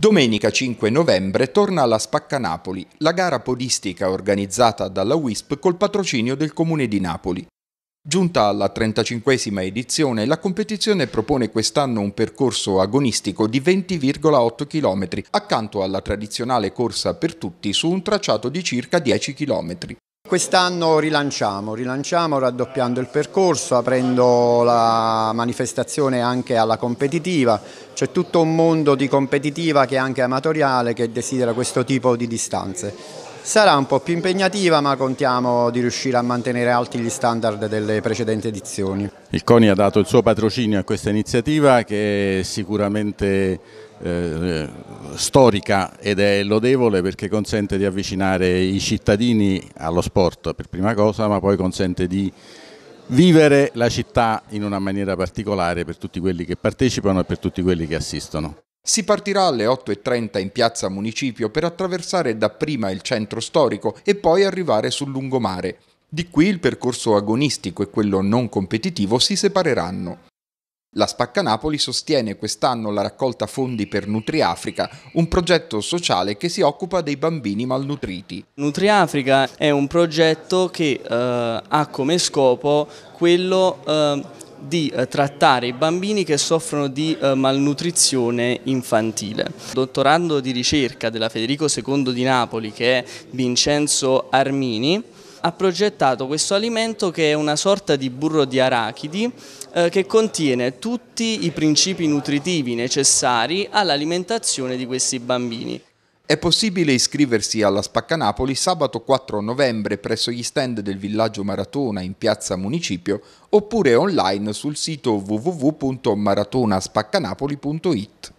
Domenica 5 novembre torna alla Napoli, la gara podistica organizzata dalla WISP col patrocinio del Comune di Napoli. Giunta alla 35esima edizione, la competizione propone quest'anno un percorso agonistico di 20,8 km, accanto alla tradizionale corsa per tutti su un tracciato di circa 10 km. Quest'anno rilanciamo, rilanciamo raddoppiando il percorso, aprendo la manifestazione anche alla competitiva. C'è tutto un mondo di competitiva che è anche amatoriale che desidera questo tipo di distanze. Sarà un po' più impegnativa ma contiamo di riuscire a mantenere alti gli standard delle precedenti edizioni. Il CONI ha dato il suo patrocinio a questa iniziativa che è sicuramente eh, storica ed è lodevole perché consente di avvicinare i cittadini allo sport per prima cosa ma poi consente di vivere la città in una maniera particolare per tutti quelli che partecipano e per tutti quelli che assistono. Si partirà alle 8.30 in piazza Municipio per attraversare dapprima il centro storico e poi arrivare sul lungomare. Di qui il percorso agonistico e quello non competitivo si separeranno. La Spacca Napoli sostiene quest'anno la raccolta fondi per NutriAfrica, un progetto sociale che si occupa dei bambini malnutriti. NutriAfrica è un progetto che eh, ha come scopo quello eh, di eh, trattare i bambini che soffrono di eh, malnutrizione infantile. Dottorando di ricerca della Federico II di Napoli, che è Vincenzo Armini, ha progettato questo alimento che è una sorta di burro di arachidi eh, che contiene tutti i principi nutritivi necessari all'alimentazione di questi bambini. È possibile iscriversi alla Spaccanapoli sabato 4 novembre presso gli stand del villaggio Maratona in piazza Municipio oppure online sul sito www.maratonaspaccanapoli.it.